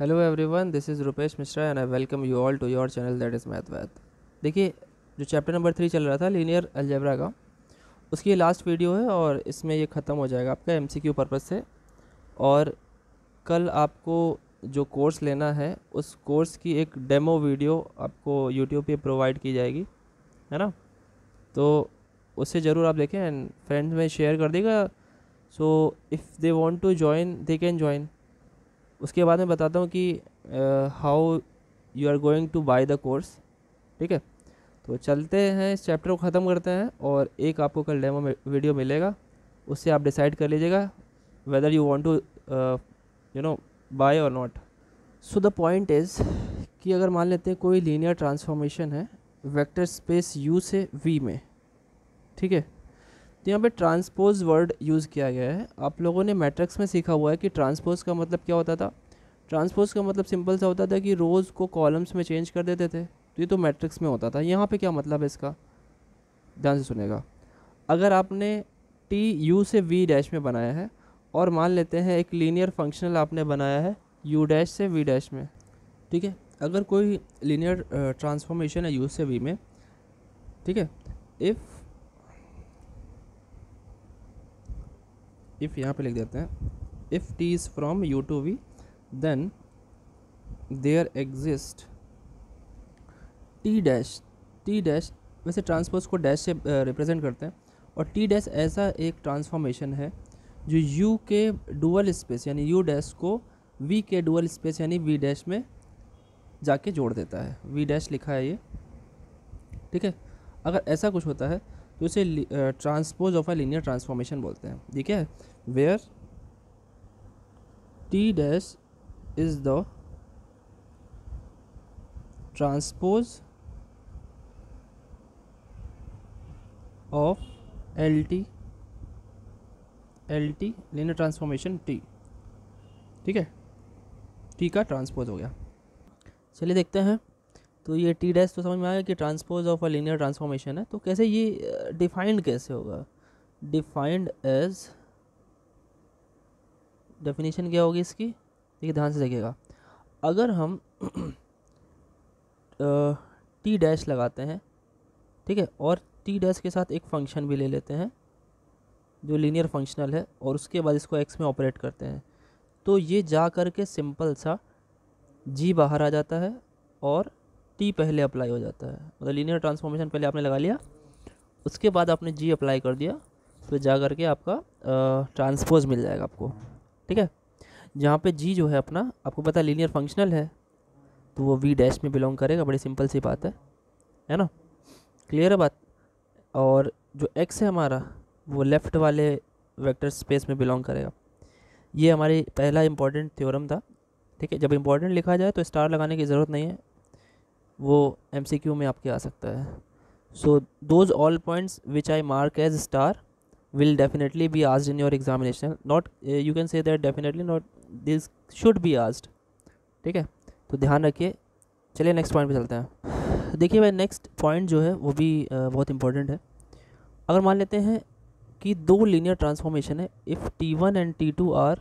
hello everyone this is Rupesh Mishra and I welcome you all to your channel that is math वैथ देखिए जो chapter number three चल रहा था लीनियर अलजेबरा का उसकी ये लास्ट वीडियो है और इसमें ये ख़त्म हो जाएगा आपका एम सी क्यू पर्पज़ से और कल आपको जो कोर्स लेना है उस कोर्स की एक डेमो वीडियो आपको यूट्यूब पे प्रोवाइड की जाएगी है ना तो उसे ज़रूर आप देखें एंड फ्रेंड्स में शेयर कर देगा so if they want to join they can join उसके बाद मैं बताता हूँ कि how you are going to buy the course ठीक है तो चलते हैं इस चैप्टर को ख़त्म करते हैं और एक आपको कल डेमो वीडियो मिलेगा उससे आप डिसाइड कर लीजिएगा whether you want to you know buy और not so the point is कि अगर मान लेते हैं कोई लीनियर ट्रांसफॉर्मेशन है वेक्टर स्पेस यू से वी में ठीक है तो यहाँ पे ट्रांसपोज वर्ड यूज़ किया गया है आप लोगों ने मैट्रिक्स में सीखा हुआ है कि ट्रांसपोज का मतलब क्या होता था ट्रांसपोज का मतलब सिंपल सा होता था कि रोज़ को कॉलम्स में चेंज कर देते थे तो ये तो मैट्रिक्स में होता था यहाँ पे क्या मतलब है इसका ध्यान से सुनेगा अगर आपने टी यू से वी डैश में बनाया है और मान लेते हैं एक लीनियर फंक्शनल आपने बनाया है यू डैश से वी डैश में ठीक है अगर कोई लीनियर ट्रांसफॉर्मेशन है यू से वी में ठीक है इफ़ इफ़ यहाँ पे लिख देते हैं if T is from U to V then there exist T dash T dash वैसे ट्रांसपोज को डैश से रिप्रेजेंट करते हैं और टी डैश ऐसा एक ट्रांसफॉर्मेशन है जो यू के डुअल स्पेस यानी यू डैश को वी के डुअल स्पेस यानी वी डैश में जाके जोड़ देता है वी डैश लिखा है ये ठीक है अगर ऐसा कुछ होता है तो इसे transpose of a linear transformation बोलते हैं ठीक है where T dash is the transpose of L T L T linear transformation T ठीक है टी का ट्रांसपोज हो गया चलिए देखते हैं तो ये टी डैश तो समझ में आया कि transpose of a linear transformation है तो कैसे ये डिफाइंड कैसे होगा डिफाइंड एज डेफिनेशन क्या होगी इसकी देखिए ध्यान से देखिएगा अगर हम टी डैश लगाते हैं ठीक है और टी डैश के साथ एक फंक्शन भी ले लेते हैं जो लीनियर फंक्शनल है और उसके बाद इसको एक्स में ऑपरेट करते हैं तो ये जा कर के सिंपल सा जी बाहर आ जाता है और टी पहले अप्लाई हो जाता है मतलब लीनियर ट्रांसफॉर्मेशन पहले आपने लगा लिया उसके बाद आपने जी अप्लाई कर दिया तो फिर जा करके आपका ट्रांसपोज मिल जाएगा आपको ठीक है जहाँ पे जी जो है अपना आपको पता है लीनियर फंक्शनल है तो वो वी डैश में बिलोंग करेगा बड़ी सिंपल सी बात है है ना क्लियर है बात और जो एक्स है हमारा वो लेफ़्ट वाले वेक्टर स्पेस में बिलोंग करेगा ये हमारी पहला इम्पॉर्टेंट थ्योरम था ठीक है जब इम्पॉर्टेंट लिखा जाए तो स्टार लगाने की ज़रूरत नहीं है वो एम में आपके आ सकता है so those all points which I mark as star will definitely be आज in your examination not you can say that definitely not this should be आज ठीक है तो ध्यान रखिए चलिए नेक्स्ट पॉइंट पे चलते हैं देखिए भाई नेक्स्ट पॉइंट जो है वो भी बहुत इंपॉर्टेंट है अगर मान लेते हैं कि दो लीनियर ट्रांसफॉर्मेशन है if T one and T two are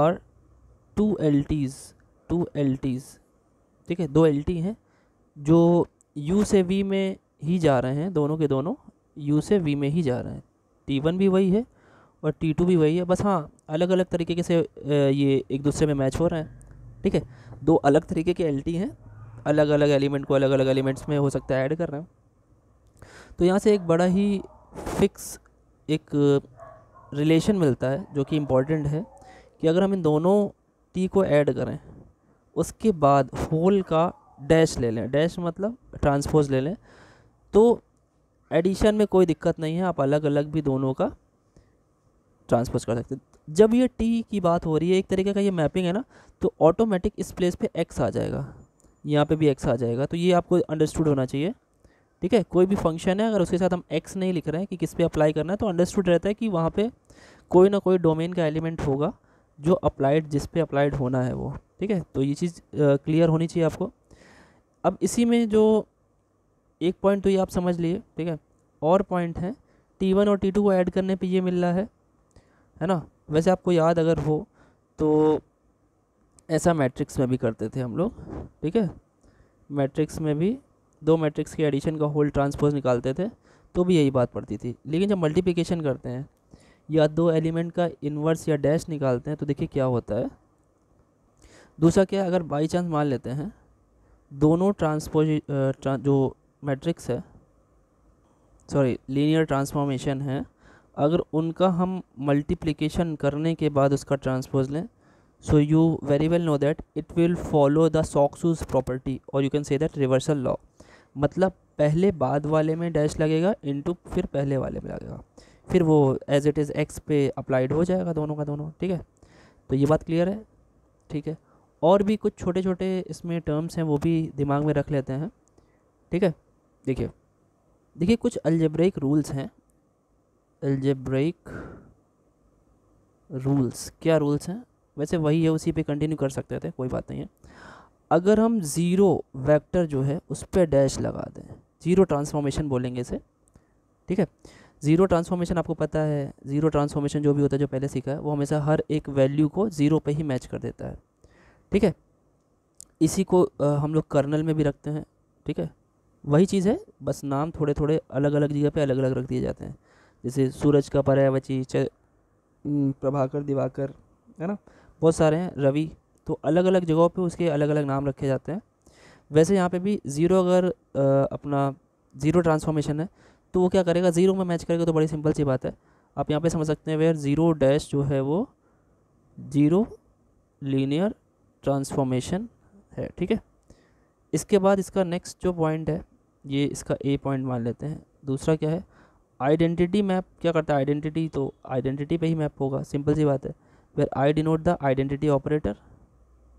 are two L Ts two L Ts ठीक है दो एल टी हैं जो यू से वी में ही जा रहे हैं दोनों के दोनों यू से वी में ही जा रहे हैं टी वन भी वही है और टी टू भी वही है बस हाँ अलग अलग तरीके से ये एक दूसरे में मैच हो रहे हैं ठीक है दो अलग तरीके के एल टी हैं अलग अलग एलिमेंट को अलग अलग एलिमेंट्स में हो सकता है ऐड कर रहे हैं तो यहाँ से एक बड़ा ही फिक्स एक रिलेशन मिलता है जो कि इम्पॉर्टेंट है कि अगर हम इन दोनों टी को ऐड करें उसके बाद होल का डैश ले लें डैश मतलब ट्रांसपोज ले लें तो एडिशन में कोई दिक्कत नहीं है आप अलग अलग भी दोनों का ट्रांसपोज कर सकते जब ये टी की बात हो रही है एक तरीके का ये मैपिंग है ना तो ऑटोमेटिक इस प्लेस पे एक्स आ जाएगा यहाँ पे भी एक्स आ जाएगा तो ये आपको अंडरस्टूड होना चाहिए ठीक है कोई भी फंक्शन है अगर उसके साथ हम एक्स नहीं लिख रहे हैं कि किस पे अप्लाई करना है तो अंडरस्टूड रहता है कि वहाँ पे कोई ना कोई डोमेन का एलिमेंट होगा जो अप्लाइड जिस पे अप्लाइड होना है वो ठीक है तो ये चीज़ क्लियर होनी चाहिए आपको अब इसी में जो एक पॉइंट तो ये आप समझ लिए ठीक है और पॉइंट है टी वन और टी टू को ऐड करने पे ये मिल रहा है है ना वैसे आपको याद अगर हो तो ऐसा मैट्रिक्स में भी करते थे हम लोग ठीक है मैट्रिक्स में भी दो मैट्रिक्स के एडिशन का होल ट्रांसपोज निकालते थे तो भी यही बात पड़ती थी लेकिन जब मल्टीप्लिकेशन करते हैं या दो एलिमेंट का इन्वर्स या डैश निकालते हैं तो देखिए क्या होता है दूसरा क्या अगर बाई चांस मान लेते हैं दोनों ट्रांसपोज ट्रा, जो मैट्रिक्स है सॉरी लीनियर ट्रांसफॉर्मेशन है अगर उनका हम मल्टीप्लिकेशन करने के बाद उसका ट्रांसपोज लें so you very well know that it will follow the socks shoes property और you can say that reversal law मतलब पहले बाद वाले में डैश लगेगा इनटू फिर पहले वाले में लगेगा फिर वो एज इट इज़ एक्स पे अप्लाइड हो जाएगा दोनों का दोनों ठीक है तो ये बात क्लियर है ठीक है और भी कुछ छोटे छोटे इसमें टर्म्स हैं वो भी दिमाग में रख लेते हैं ठीक है देखिए देखिए कुछ अल्जेब्रिक रूल्स हैं अल्जेब्रिक रूल्स क्या रूल्स हैं वैसे वही है उसी पे कंटिन्यू कर सकते थे कोई बात नहीं है अगर हम ज़ीरो वेक्टर जो है उस पर डैश लगा दें ज़ीरो ट्रांसफॉर्मेशन बोलेंगे इसे ठीक है ज़ीरो ट्रांसफॉर्मेशन आपको पता है ज़ीरो ट्रांसफॉर्मेशन जो भी होता है जो पहले सीखा है वो हमेशा हर एक वैल्यू को ज़ीरो पे ही मैच कर देता है ठीक है इसी को आ, हम लोग कर्नल में भी रखते हैं ठीक है वही चीज़ है बस नाम थोड़े थोड़े अलग अलग जगह पे अलग अलग रख दिए जाते हैं जैसे सूरज का पर्यावची प्रभाकर दिवाकर है ना बहुत सारे हैं रवि तो अलग अलग जगहों पे उसके अलग अलग नाम रखे जाते हैं वैसे यहाँ पे भी ज़ीरो अगर आ, अपना ज़ीरो ट्रांसफॉर्मेशन है तो वो क्या करेगा ज़ीरो में मैच करेगा तो बड़ी सिंपल सी बात है आप यहाँ पे समझ सकते हैं वेयर ज़ीरो डैश जो है वो ज़ीरो लीनियर ट्रांसफॉर्मेशन है ठीक है इसके बाद इसका नेक्स्ट जो पॉइंट है ये इसका ए पॉइंट मान लेते हैं दूसरा क्या है आइडेंटिटी मैप क्या करता है आइडेंटिटी तो आइडेंटिटी पे ही मैप होगा सिंपल सी बात है where I denote the identity operator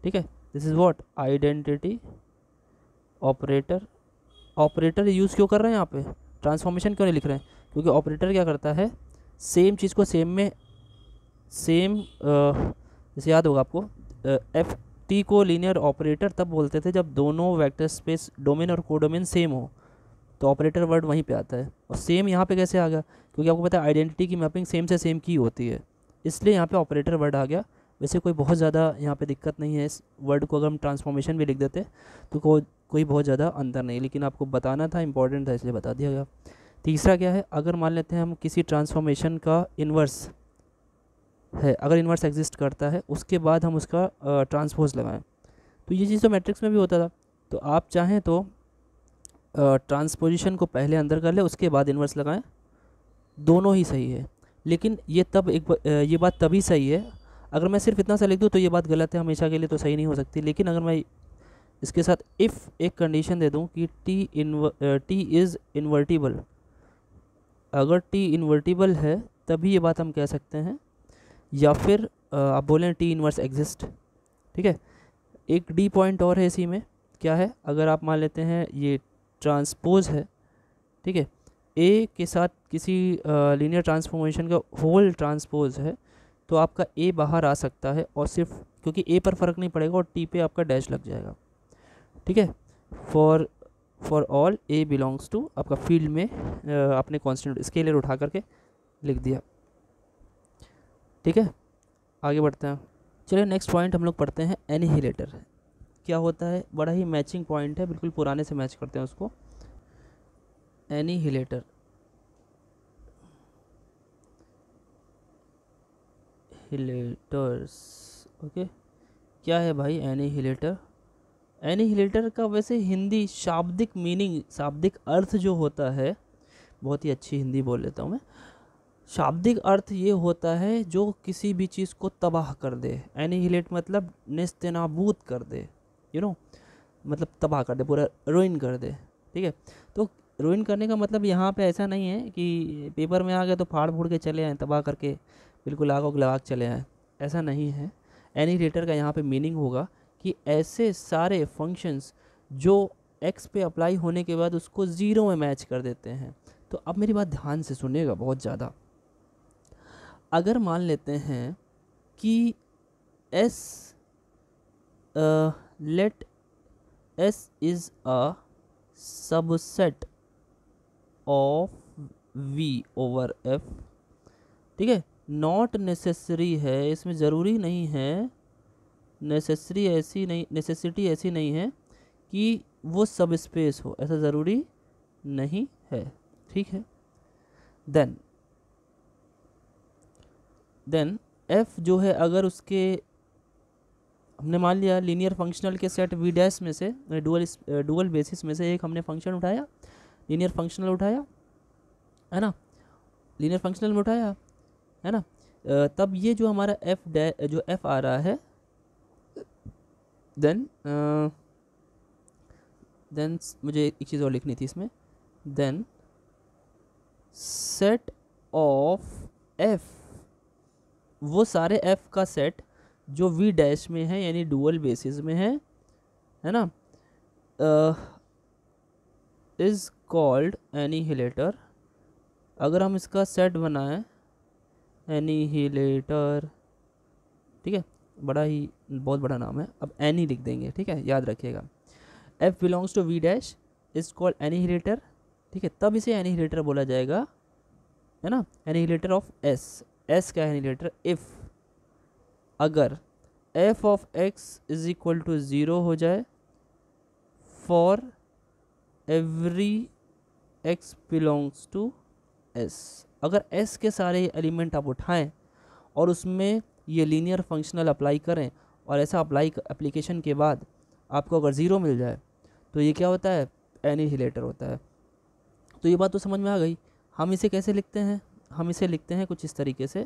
ठीक है this is what identity operator operator use क्यों कर रहे हैं यहाँ पे ट्रांसफॉर्मेशन क्यों नहीं लिख रहे हैं क्योंकि ऑपरेटर क्या करता है सेम चीज़ को सेम में सेम जैसे याद होगा आपको एफ टी को लीनियर ऑपरेटर तब बोलते थे जब दोनों वेक्टर स्पेस डोमेन और कोडोमेन सेम हो तो ऑपरेटर वर्ड वहीं पे आता है और सेम यहाँ पे कैसे आ गया क्योंकि आपको पता है आइडेंटिटी की मैपिंग सेम से सेम की होती है इसलिए यहाँ पे ऑपरेटर वर्ड आ गया वैसे कोई बहुत ज़्यादा यहाँ पे दिक्कत नहीं है इस वर्ड को अगर हम ट्रांसफॉर्मेशन भी लिख देते तो को, कोई बहुत ज़्यादा अंतर नहीं लेकिन आपको बताना था इंपॉर्टेंट था इसलिए बता दिया गया तीसरा क्या है अगर मान लेते हैं हम किसी ट्रांसफॉर्मेशन का इन्वर्स है अगर इन्वर्स एग्जिस्ट करता है उसके बाद हम उसका ट्रांसपोज लगाएं तो ये चीज़ तो मैट्रिक्स में भी होता था तो आप चाहें तो ट्रांसपोजिशन को पहले अंदर कर ले उसके बाद इन्वर्स लगाएं दोनों ही सही है लेकिन ये तब एक ये बात तभी सही है अगर मैं सिर्फ इतना सा लिख दूँ तो ये बात गलत है हमेशा के लिए तो सही नहीं हो सकती लेकिन अगर मैं इसके साथ इफ़ एक कंडीशन दे दूँ कि टी टी इज़ इन्वर्टिबल अगर टी इन्वर्टिबल है तभी ये बात हम कह सकते हैं या फिर आप बोलें टी इनवर्स एग्जिस्ट ठीक है एक डी पॉइंट और है इसी में क्या है अगर आप मान लेते हैं ये ट्रांसपोज है ठीक है ए के साथ किसी लीनियर ट्रांसफॉर्मेशन का होल ट्रांसपोज है तो आपका ए बाहर आ सकता है और सिर्फ क्योंकि ए पर फ़र्क नहीं पड़ेगा और टी पे आपका डैश लग जाएगा ठीक है for for all A belongs to आपका फील्ड में आपने कॉन्स्टेंट स्केलर उठा करके लिख दिया ठीक है आगे बढ़ते हैं चलिए नेक्स्ट पॉइंट हम लोग पढ़ते हैं एनिहिलेटर क्या होता है बड़ा ही मैचिंग पॉइंट है बिल्कुल पुराने से मैच करते हैं उसको एनिहिलेटर हिलेटर्स ओके क्या है भाई एनिहिलेटर एनिहिलेटर का वैसे हिंदी शाब्दिक मीनिंग शाब्दिक अर्थ जो होता है बहुत ही अच्छी हिंदी बोल लेता हूँ मैं शाब्दिक अर्थ ये होता है जो किसी भी चीज़ को तबाह कर दे एनिहिलेट मतलब नस्तनाबूद कर दे यू नो मतलब तबाह कर दे पूरा रोइन कर दे ठीक है तो रोइन करने का मतलब यहाँ पे ऐसा नहीं है कि पेपर में आ गए तो फाड़ फूड़ के चले आएँ तबाह करके बिल्कुल आग उग लगा चले आएँ ऐसा नहीं है एनिहिलेटर का यहाँ पर मीनिंग होगा कि ऐसे सारे फंक्शंस जो एक्स पे अप्लाई होने के बाद उसको ज़ीरो में मैच कर देते हैं तो अब मेरी बात ध्यान से सुनिएगा बहुत ज़्यादा अगर मान लेते हैं कि S let S is a subset of V over F ठीक है नॉट नेसेसरी है इसमें ज़रूरी नहीं है नेसेसरी ऐसी नहीं नेसेसिटी ऐसी नहीं है कि वो सब स्पेस हो ऐसा ज़रूरी नहीं है ठीक है देन देन f जो है अगर उसके हमने मान लिया लीनियर फंक्शनल के सेट वी डैश में से डुअल डुअल बेसिस में से एक हमने फंक्शन उठाया लीनियर फंक्शनल उठाया है ना लीनियर फंक्शनल में उठाया है ना तब ये जो हमारा एफ डै जो एफ आ रहा है देन देन मुझे एक चीज़ और लिखनी थी इसमें देन सेट ऑफ एफ वो सारे एफ़ का सेट जो वी डैश में है यानी डुअल बेसिस में है है ना इज़ कॉल्ड एनी अगर हम इसका सेट बनाएं हीटर ठीक है बड़ा ही बहुत बड़ा नाम है अब एनी लिख देंगे ठीक है याद रखिएगा F belongs to V dash is called any ठीक है तब इसे एनी बोला जाएगा है ना एनी ऑफ एस एस का है लेटर इफ़ अगर F of X is equal to zero हो जाए for every X belongs to S अगर एस के सारे एलिमेंट आप उठाएं और उसमें ये लीनियर फंक्शनल अप्लाई करें और ऐसा अप्लाई एप्लीकेशन के बाद आपको अगर ज़ीरो मिल जाए तो ये क्या होता है एनी होता है तो ये बात तो समझ में आ गई हम इसे कैसे लिखते हैं हम इसे लिखते हैं कुछ इस तरीके से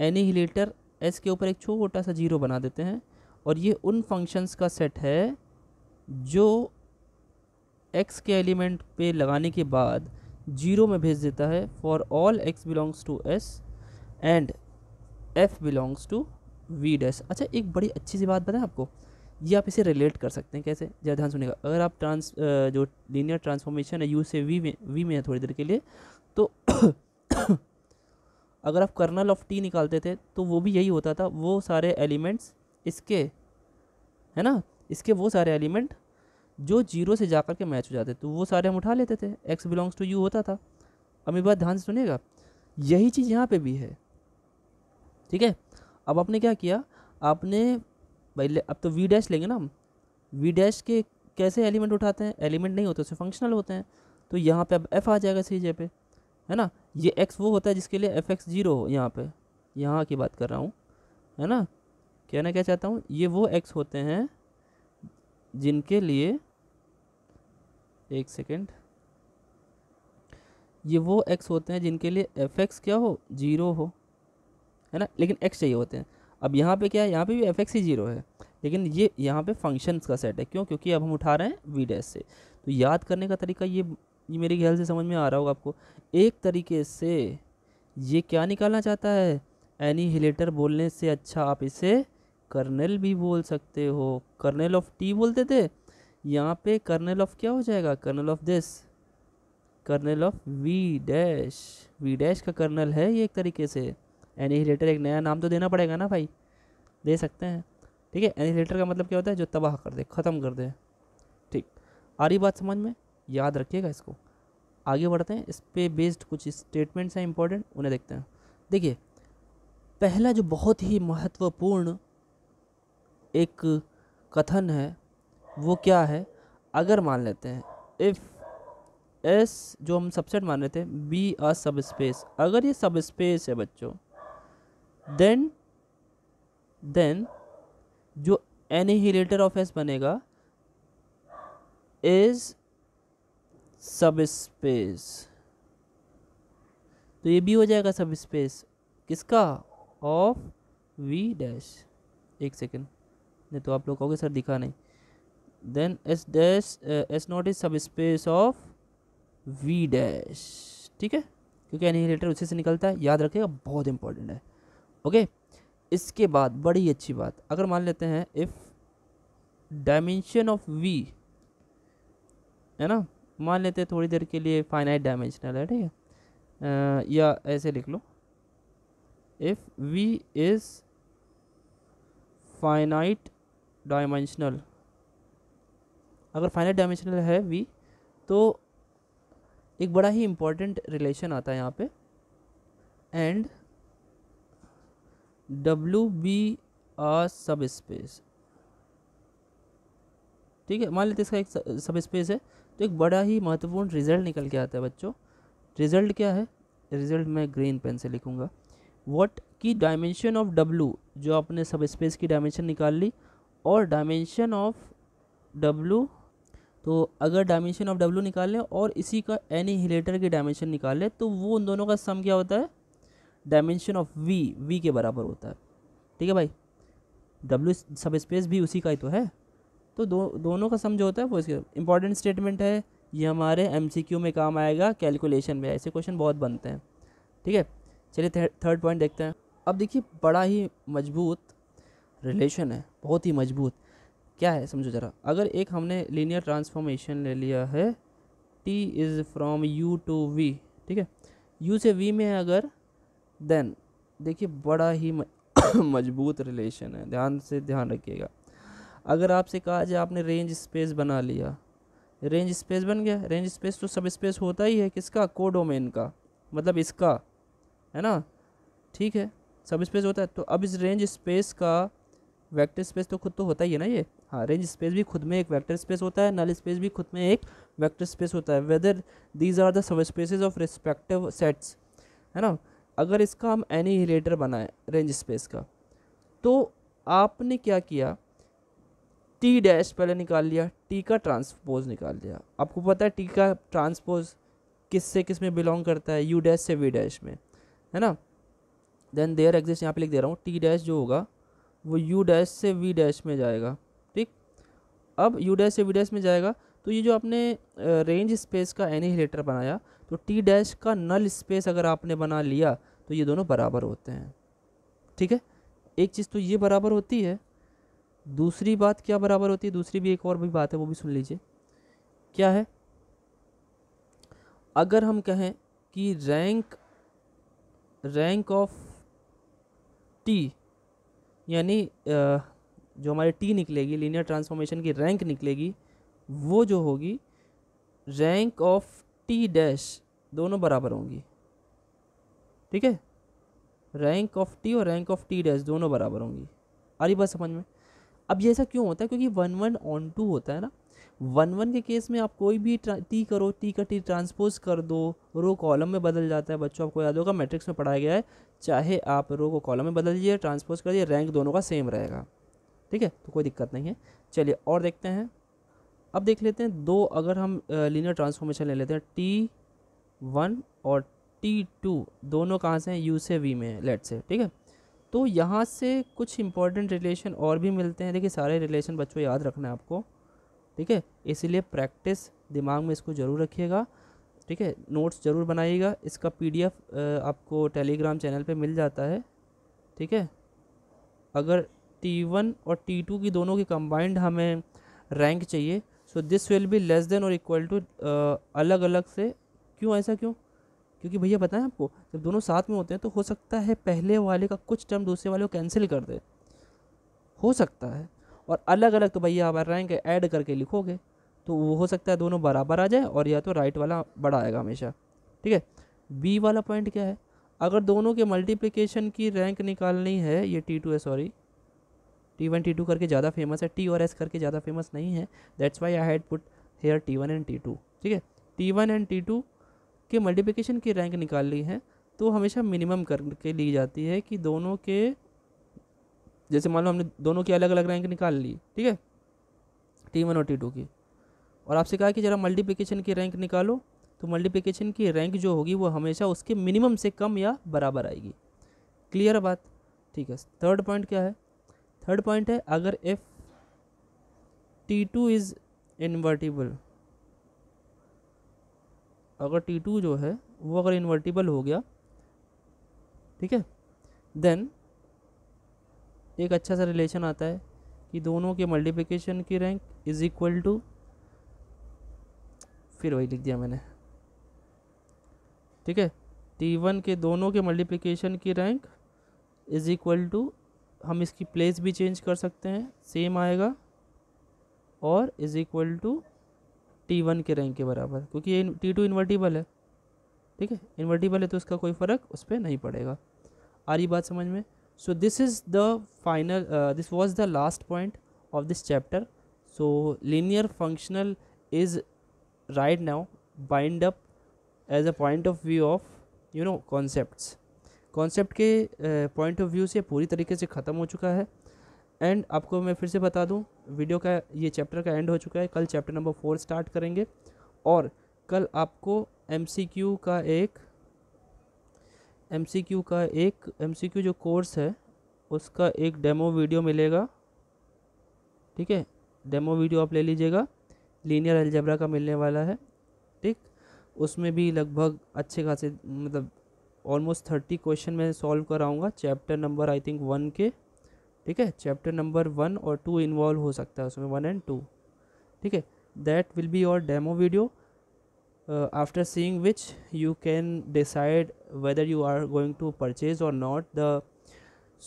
एनीहिलेटर एस के ऊपर एक छोटा सा जीरो बना देते हैं और ये उन फंक्शंस का सेट है जो एक्स के एलिमेंट पे लगाने के बाद जीरो में भेज देता है for all X belongs to S and F belongs to V dash अच्छा एक बड़ी अच्छी सी बात बताएं आपको ये आप इसे रिलेट कर सकते हैं कैसे जरा ध्यान सुनेगा अगर आप ट्रांस जो लीनियर ट्रांसफॉर्मेशन है यू से वी में वी में है थोड़ी देर के लिए तो अगर आप कर्नल ऑफ टी निकालते थे तो वो भी यही होता था वो सारे एलिमेंट्स इसके है ना इसके वो सारे एलिमेंट जो जीरो से जा कर के मैच हो जाते तो वो सारे हम उठा लेते थे एक्स बिलोंग्स टू यू होता था अब बात ध्यान से सुनिएगा यही चीज़ यहाँ पे भी है ठीक है अब आपने क्या किया आपने भाई अब तो वी डैश लेंगे ना हम वी डैश के कैसे एलिमेंट उठाते हैं एलिमेंट नहीं होते उससे फंक्शनल होते हैं तो यहाँ पे अब एफ आ जाएगा सी जे पे है ना ये एक्स वो होता है जिसके लिए एफ एक्स जीरो हो यहाँ पे यहाँ की बात कर रहा हूँ है ना कहना क्या चाहता हूँ ये वो एक्स होते हैं जिनके लिए एक सेकेंड ये वो एक्स होते हैं जिनके लिए एफ एक्स क्या हो जीरो हो है ना लेकिन एक्स चाहिए होते हैं अब यहाँ पे क्या है यहाँ पे भी एफ एक्स ही जीरो है लेकिन ये यहाँ पे फंक्शंस का सेट है क्यों क्योंकि अब हम उठा रहे हैं वी डैस से तो याद करने का तरीका ये ये मेरे ख्याल से समझ में आ रहा होगा आपको एक तरीके से ये क्या निकालना चाहता है एनीहिलेटर बोलने से अच्छा आप इसे कर्नल भी बोल सकते हो कर्नल ऑफ टी बोलते थे यहाँ पे कर्नल ऑफ क्या हो जाएगा kernel of this kernel of V dash V dash का कर्नल है ये एक तरीके से एनीहिलेटर एक नया नाम तो देना पड़ेगा ना भाई दे सकते हैं ठीक है एनीहिलेटर का मतलब क्या होता है जो तबाह कर दे ख़त्म कर दे ठीक आ रही बात समझ में याद रखिएगा इसको आगे बढ़ते हैं इस पर बेस्ड कुछ स्टेटमेंट्स हैं इंपॉर्टेंट उन्हें देखते हैं देखिए पहला जो बहुत ही महत्वपूर्ण एक कथन है वो क्या है अगर मान लेते हैं इफ़ एस जो हम सबसेट मान लेते हैं बी अ सब स्पेस अगर ये सब स्पेस है बच्चों देन देन जो एनिहिलेटर ऑफ एस बनेगा इज़ सब स्पेस तो ये भी हो जाएगा सब स्पेस किसका ऑफ वी डैश एक सेकेंड नहीं तो आप लोग कहोगे सर दिखा नहीं then S dash S not is subspace of V dash ठीक है क्योंकि एनिहिलेटर उसी से निकलता है याद रखिएगा बहुत इंपॉर्टेंट है ओके इसके बाद बड़ी अच्छी बात अगर मान लेते हैं इफ़ डायमेंशन ऑफ वी है ना मान लेते हैं थोड़ी देर के लिए फाइनाइट डायमेंशनल है ठीक है या ऐसे लिख लो if V is finite dimensional अगर फाइनाइट डायमेंशनल है वी तो एक बड़ा ही इम्पॉर्टेंट रिलेशन आता है यहाँ पे and W B are subspace ठीक है मान लेते इसका एक सब स्पेस है तो एक बड़ा ही महत्वपूर्ण रिज़ल्ट निकल के आता है बच्चों रिज़ल्ट क्या है रिज़ल्ट मैं ग्रीन पेन से लिखूँगा वॉट की डायमेंशन ऑफ डब्लू जो आपने सब स्पेस की डायमेंशन निकाल ली और डायमेंशन ऑफ डब्लू तो अगर डायमेंशन ऑफ डब्लू निकालें और इसी का एनी हिलेटर की डायमेंशन निकालें तो वो उन दोनों का सम क्या होता है डायमेंशन ऑफ वी वी के बराबर होता है ठीक है भाई डब्लू सब स्पेस भी उसी का ही तो है तो दो दोनों का समझौता है वो इसके इंपॉर्टेंट स्टेटमेंट है ये हमारे एम में काम आएगा कैलकुलेशन में ऐसे क्वेश्चन बहुत बनते हैं ठीक है चलिए थर्ड पॉइंट देखते हैं अब देखिए बड़ा ही मजबूत रिलेशन है बहुत ही मजबूत क्या है समझो ज़रा अगर एक हमने लीनियर ट्रांसफॉर्मेशन ले लिया है T is from U to V ठीक है यू से वी में अगर देन देखिए बड़ा ही मजबूत रिलेशन है ध्यान से ध्यान रखिएगा अगर आपसे कहा जाए आपने रेंज स्पेस बना लिया रेंज स्पेस बन गया रेंज स्पेस तो सब स्पेस होता ही है किसका को डोमेन का मतलब इसका है ना ठीक है सब स्पेस होता है तो अब इस रेंज स्पेस का वेक्टर स्पेस तो खुद तो होता ही है ना ये हाँ रेंज स्पेस भी खुद में एक वेक्टर स्पेस होता है नल स्पेस भी खुद में एक वेक्टर स्पेस होता है whether these are the subspaces of respective sets है ना अगर इसका हम एनी हिलेटर बनाएं रेंज स्पेस का तो आपने क्या किया टी डैश पहले निकाल लिया टी का ट्रांसपोज निकाल लिया आपको पता है टी का ट्रांसपोज किस से किस में बिलोंग करता है यू डैश से वी डैश में है ना देन देयर एग्जिस्ट यहाँ पे लिख दे रहा हूँ टी डैश जो होगा वो यू डैश से वी डैश में जाएगा ठीक अब यू डैश से वी डैश में जाएगा तो ये जो आपने रेंज स्पेस का एनीहिलेटर बनाया तो टी डैश का नल स्पेस अगर आपने बना लिया तो ये दोनों बराबर होते हैं ठीक है एक चीज़ तो ये बराबर होती है दूसरी बात क्या बराबर होती है दूसरी भी एक और भी बात है वो भी सुन लीजिए क्या है अगर हम कहें कि रैंक रैंक ऑफ टी यानी जो हमारी टी निकलेगी लीनियर ट्रांसफॉर्मेशन की रैंक निकलेगी वो जो होगी रैंक ऑफ टी डैश दोनों बराबर होंगी ठीक है रैंक ऑफ टी और रैंक ऑफ टी डैश दोनों बराबर होंगी अरे बस बात समझ में अब ये ऐसा क्यों होता है क्योंकि वन वन ऑन टू होता है ना वन वन के केस में आप कोई भी टी करो टी का टी ट्रांसपोज कर दो रो कॉलम में बदल जाता है बच्चों आपको याद होगा मैट्रिक्स में पढ़ाया गया है चाहे आप रो को कॉलम में बदल दीजिए ट्रांसपोज कर दीजिए रैंक दोनों का सेम रहेगा ठीक है तो कोई दिक्कत नहीं है चलिए और देखते हैं अब देख लेते हैं दो अगर हम लीनियर ट्रांसफॉर्मेशन ले लेते हैं टी वन और टी टू दोनों कहाँ से हैं यू से वी में लेट से ठीक है तो यहाँ से कुछ इंपॉर्टेंट रिलेशन और भी मिलते हैं देखिए सारे रिलेशन बच्चों याद रखना है आपको ठीक है इसीलिए प्रैक्टिस दिमाग में इसको ज़रूर रखिएगा ठीक है नोट्स ज़रूर बनाइएगा इसका पीडीएफ आपको टेलीग्राम चैनल पे मिल जाता है ठीक है अगर टी वन और टी टू की दोनों की कंबाइंड हमें रैंक चाहिए so this will be less than और इक्वल टू अलग अलग से क्यों ऐसा क्यों क्योंकि भैया पता है आपको जब दोनों साथ में होते हैं तो हो सकता है पहले वाले का कुछ टर्म दूसरे वाले को कैंसिल कर दे हो सकता है और अलग अलग तो भैया आप रैंक ऐड करके लिखोगे तो वो हो सकता है दोनों बराबर आ जाए और या तो राइट वाला बड़ा आएगा हमेशा ठीक है बी वाला पॉइंट क्या है अगर दोनों के मल्टीप्लिकेशन की रैंक निकालनी है ये टी टू है sorry T one T two करके ज़्यादा फेमस है टी और एस करके ज़्यादा फेमस नहीं है that's why I had put here T one and T two ठीक है T one and T two के मल्टीप्लिकेशन की रैंक निकाल ली है तो हमेशा मिनिमम करके ली जाती है कि दोनों के जैसे मान लो हमने दोनों की अलग अलग रैंक निकाल ली ठीक है टी वन और टी टू की और आपसे कहा कि ज़रा मल्टीप्लिकेशन की रैंक निकालो तो मल्टीप्लिकेशन की रैंक जो होगी वो हमेशा उसके मिनिमम से कम या बराबर आएगी क्लियर बात ठीक है थर्ड पॉइंट क्या है थर्ड पॉइंट है अगर F T two is invertible अगर टी टू जो है वो अगर इन्वर्टिबल हो गया ठीक है देन एक अच्छा सा रिलेशन आता है कि दोनों के मल्टीप्लिकेशन की रैंक इज़ इक्वल टू फिर वही लिख दिया मैंने ठीक है टी वन के दोनों के मल्टीप्लिकेशन की रैंक इज़ इक्वल टू हम इसकी प्लेस भी चेंज कर सकते हैं सेम आएगा और is equal to T one के रैंक के बराबर क्योंकि ये टी टू इन्वर्टिबल है ठीक है इन्वर्टिबल है तो उसका कोई फ़र्क उस पर नहीं पड़ेगा आ रही बात समझ में so this is the final this was the last point of this chapter so linear functional is right now bind up as a point of view of you know concept concept के point of view से पूरी तरीके से ख़त्म हो चुका है and आपको मैं फिर से बता दूं वीडियो का ये चैप्टर का एंड हो चुका है कल चैप्टर नंबर फोर स्टार्ट करेंगे और कल आपको एम का एक एम का एक एम जो कोर्स है उसका एक डेमो वीडियो मिलेगा ठीक है डेमो वीडियो आप ले लीजिएगा लीनियर एल्जेब्रा का मिलने वाला है ठीक उसमें भी लगभग अच्छे खासे मतलब ऑलमोस्ट थर्टी क्वेश्चन मैं सॉल्व कराऊंगा chapter number I think one के ठीक है चैप्टर नंबर वन और टू इन्वॉल्व हो सकता है उसमें वन एंड टू ठीक है that will be your demo video after seeing which you can decide whether you are going to purchase or not the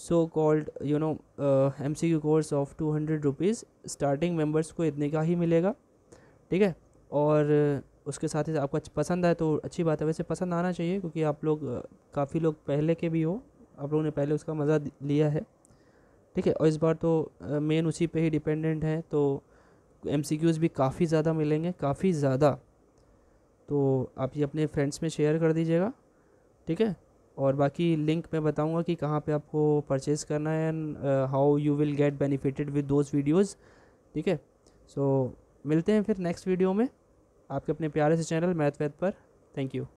so called you know M C U course of two hundred rupees starting members को इतने का ही मिलेगा ठीक है और उसके साथ ही आपको पसंद आए तो अच्छी बात है वैसे पसंद आना चाहिए क्योंकि आप लोग काफ़ी लोग पहले के भी हो आप लोगों ने पहले उसका मज़ा लिया है ठीक है और इस बार तो मेन उसी पे ही डिपेंडेंट है तो एम भी काफ़ी ज़्यादा मिलेंगे काफ़ी ज़्यादा तो आप ये अपने फ्रेंड्स में शेयर कर दीजिएगा ठीक है और बाकी लिंक मैं बताऊंगा कि कहाँ पे आपको परचेज़ करना है and how you will get benefited with those videos ठीक है सो मिलते हैं फिर नेक्स्ट वीडियो में आपके अपने प्यारे से चैनल मैथ वैथ पर थैंक यू